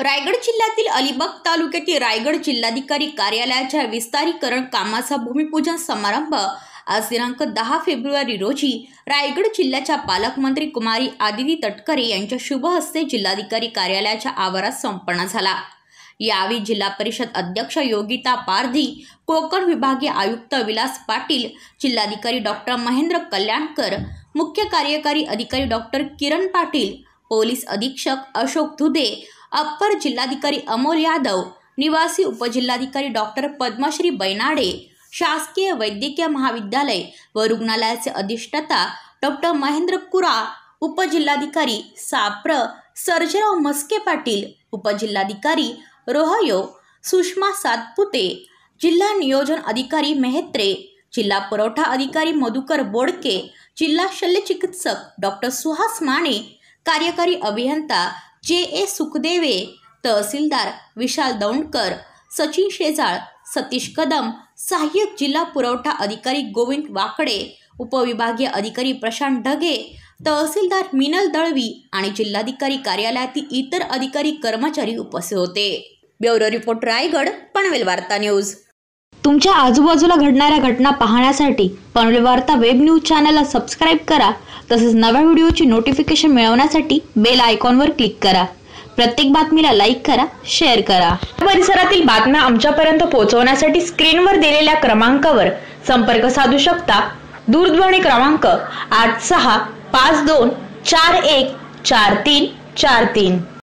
रायगड जिल्ह्यातील अलिबाग तालुक्यातील रायगड जिल्हाधिकारी कार्यालयाच्या विस्तारीकरण कामाचा भूमिपूजन समारंभ आज दिनांक दहा फेब्रुवारी रोजी रायगड जिल्ह्याच्या पालकमंत्री कुमारी आदिती तटकरे यांच्या शुभ हस्ते जिल्हाधिकारी कार्यालयाच्या आवारात संपन्न झाला यावेळी जिल्हा परिषद अध्यक्ष योगिता पारधी कोकण विभागीय आयुक्त विलास पाटील जिल्हाधिकारी डॉक्टर महेंद्र कल्याणकर मुख्य कार्यकारी अधिकारी डॉक्टर किरण पाटील पोलीस अधीक्षक अशोक धुदे अप्पर जिल्हाधिकारी अमोल यादव निवासी उपजिल्हाधिकारी डॉक्टर पद्मश्री बैनाडे शासकीय वैद्यकीय महाविद्यालय व रुग्णालयाचे अधिष्ठता डॉक्टर महेंद्र कुरा उपजिल्हाधिकारी साप्र सर्जेराव मस्के पाटील उपजिल्हाधिकारी रोहयो सुषमा सातपुते जिल्हा नियोजन अधिकारी मेहत्रे जिल्हा पुरवठा अधिकारी मधुकर बोडके जिल्हा शल्यचिकित्सक डॉक्टर सुहास माने कार्यकारी अभियंता जे ए सुखदेवे तहसीलदार विशाल दौंडकर सचिन शेजाळ सतीश कदम सहाय्यक जिल्हा पुरवठा अधिकारी गोविंद वाकडे उपविभागीय अधिकारी प्रशांत ढगे तहसीलदार मिनल दळवी आणि जिल्हाधिकारी कार्यालयातील इतर अधिकारी कर्मचारी उपस्थित होते ब्युरो रिपोर्ट रायगड पनवेल वार्ता न्यूज तुमच्या आजूबाजूला घडणाऱ्या घटना पाहण्यासाठी पनवेल वार्ता वेब न्यूज चॅनलला सबस्क्राईब करा तसेच नव्या व्हिडिओची नोटिफिकेशन मिळवण्यासाठी बेल आयकॉनवर क्लिक करा प्रत्येक बातमीला लाईक करा शेअर करा परिसरातील बातम्या आमच्यापर्यंत पोहोचवण्यासाठी स्क्रीनवर दिलेल्या क्रमांकावर संपर्क साधू शकता दूरध्वनी क्रमांक आठ सहा पाच दोन चार एक चार तीन चार तीन